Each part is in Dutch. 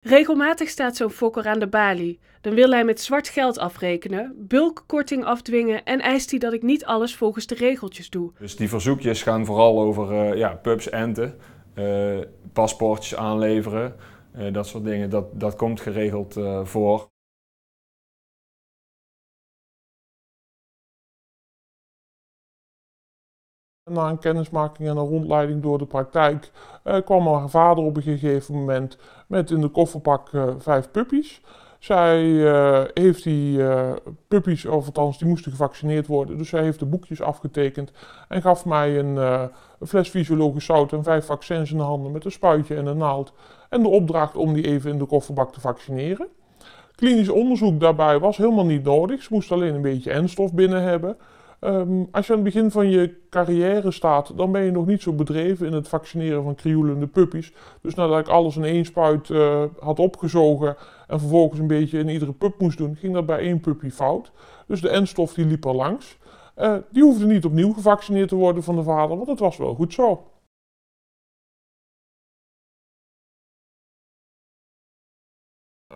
Regelmatig staat zo'n fokker aan de balie. Dan wil hij met zwart geld afrekenen, bulkkorting afdwingen en eist hij dat ik niet alles volgens de regeltjes doe. Dus die verzoekjes gaan vooral over uh, ja, pubs, enten, eh, paspoortjes aanleveren, eh, dat soort dingen. Dat, dat komt geregeld voor. na een kennismaking en een rondleiding door de praktijk eh, kwam haar vader op een gegeven moment met in de kofferbak eh, vijf puppies. Zij eh, heeft die puppies, of althans die moesten gevaccineerd worden, dus zij heeft de boekjes afgetekend en gaf mij een, een fles fysiologisch zout en vijf vaccins in de handen met een spuitje en een naald. En de opdracht om die even in de kofferbak te vaccineren. Klinisch onderzoek daarbij was helemaal niet nodig. Ze moest alleen een beetje n binnen hebben. Ehm, als je aan het begin van je carrière staat, dan ben je nog niet zo bedreven in het vaccineren van krioelende puppies. Dus nadat ik alles in één spuit eh, had opgezogen en vervolgens een beetje in iedere pup moest doen, ging dat bij één puppy fout. Dus de enstof die liep er langs. Eh, die hoefde niet opnieuw gevaccineerd te worden van de vader, want het was wel goed zo.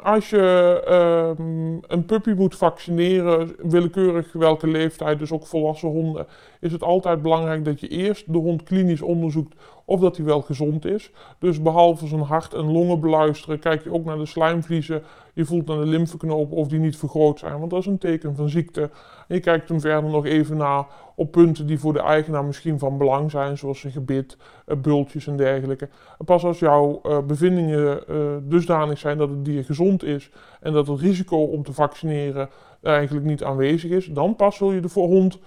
als je ehm, een puppy moet vaccineren, willekeurig welke leeftijd, dus ook volwassen honden, is het altijd belangrijk dat je eerst de hond klinisch onderzoekt of dat hij wel gezond is. Dus behalve zijn hart en longen beluisteren, kijk je ook naar de slijmvliezen. Je voelt naar de lymfeknopen of die niet vergroot zijn, want dat is een teken van ziekte. je kijkt hem verder nog even na op punten die voor de eigenaar misschien van belang zijn, zoals een gebit, eh, bultjes en dergelijke. Pas als jouw eh, bevindingen eh, dusdanig zijn dat het dier gezond is en dat het risico om te vaccineren eigenlijk niet aanwezig is, dan pas zul je de hond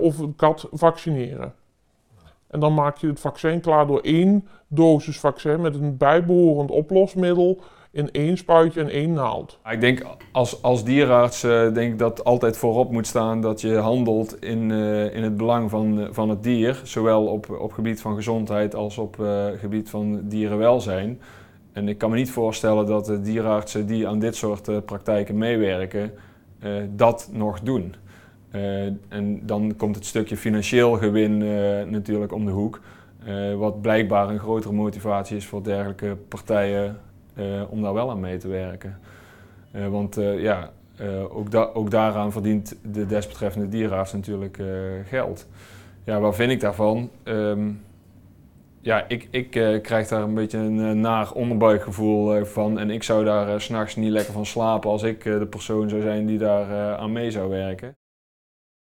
of een kat vaccineren. En dan maak je het vaccin klaar door één dosis vaccin met een bijbehorend oplosmiddel in één spuitje en één naald. Ik denk als, als dierenarts eh, denk dat altijd voorop moet staan dat je handelt in, eh, in het belang van, eh, van het dier. Zowel op, op gebied van gezondheid als op gebied van dierenwelzijn. En ik kan me niet voorstellen dat dierenartsen die aan dit soort praktijken meewerken, dat nog doen. Eh, en dan komt het stukje financieel gewin eh, natuurlijk om de hoek. Eh, wat blijkbaar een grotere motivatie is voor dergelijke partijen om daar wel aan mee te werken. want ja, ook, da ook, daaraan verdient de desbetreffende dierenarts natuurlijk geld. Ja, wat vind ik daarvan? Ehm, ja, ik, ik uh, krijg daar een beetje een naar onderbuikgevoel van. En ik zou daar s s'nachts niet lekker van slapen als ik de persoon zou zijn die daar aan mee zou werken.